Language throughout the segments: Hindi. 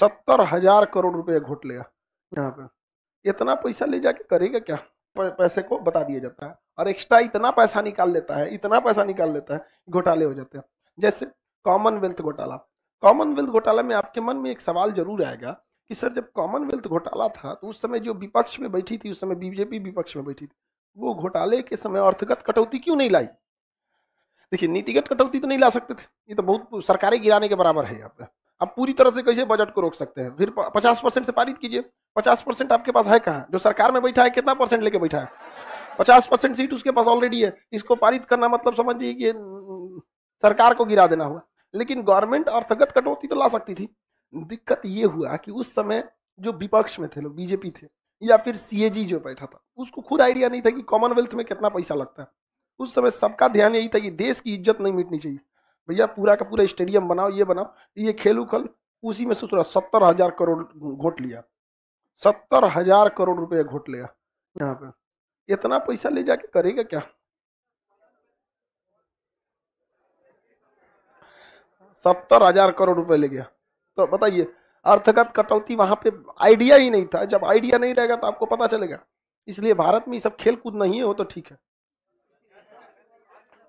सत्तर हजार करोड़ रुपए घोट लिया यहाँ पे इतना पैसा ले जाके करेगा क्या पैसे को बता दिया जाता है और एक्स्ट्रा इतना पैसा निकाल लेता है इतना पैसा निकाल लेता है घोटाले हो जाते हैं जैसे कॉमनवेल्थ घोटाला कॉमनवेल्थ घोटाला में आपके मन में एक सवाल जरूर आएगा कि सर जब कॉमनवेल्थ घोटाला था तो उस समय जो विपक्ष में बैठी थी उस समय बीजेपी विपक्ष में बैठी थी वो घोटाले के समय अर्थगत कटौती क्यों नहीं लाई देखिए नीतिगत कटौती तो नहीं ला सकते थे ये तो बहुत सरकारें गिराने के बराबर है यहाँ पे आप पूरी तरह से कैसे बजट को रोक सकते हैं फिर पचास परसेंट से पारित कीजिए पचास परसेंट आपके पास है कहाँ जो सरकार में बैठा है कितना परसेंट लेके बैठा है पचास परसेंट सीट उसके पास ऑलरेडी है इसको पारित करना मतलब समझिए कि सरकार को गिरा देना हुआ लेकिन गवर्नमेंट अर्थगत कटौती तो ला सकती थी दिक्कत ये हुआ कि उस समय जो विपक्ष में थे लोग बीजेपी थे या फिर सी जो बैठा था उसको खुद आइडिया नहीं था कि कॉमनवेल्थ में कितना पैसा लगता है उस समय सबका ध्यान यही था कि देश की इज्जत नहीं मिटनी चाहिए भैया पूरा का पूरा स्टेडियम बनाओ ये बनाओ ये खेल उखल उसी में सोच रहा सत्तर हजार करोड़ घोट लिया सत्तर हजार करोड़ रुपया घोट लिया यहाँ पे इतना पैसा ले जाके करेगा क्या सत्तर हजार करोड़ रुपए ले गया तो बताइए अर्थगत कटौती वहां पे आइडिया ही नहीं था जब आइडिया नहीं रहेगा तो आपको पता चलेगा इसलिए भारत में ये सब खेल कूद नहीं हो तो ठीक है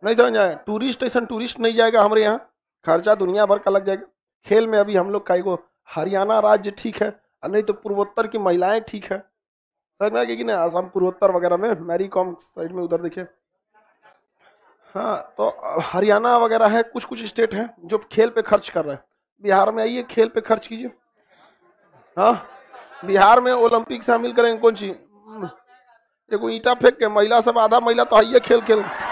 नहीं समझ जाए टूरिस्ट ऐसा टूरिस्ट नहीं जाएगा हमारे यहाँ खर्चा दुनिया भर का लग जाएगा खेल में अभी हम लोग का एगो हरियाणा राज्य ठीक है और नहीं तो पूर्वोत्तर की महिलाएं ठीक है समझ में आएगी कि नहीं आसाम पूर्वोत्तर वगैरह में मैरी कॉम साइड में उधर देखिए हाँ तो हरियाणा वगैरह है कुछ कुछ स्टेट हैं जो खेल पे खर्च कर रहे हैं बिहार में आइए खेल पे खर्च कीजिए हाँ बिहार में ओलंपिक शामिल करेंगे कौन सी देखो ईटा फेंक के महिला सब आधा महिला तो आइए खेल खेल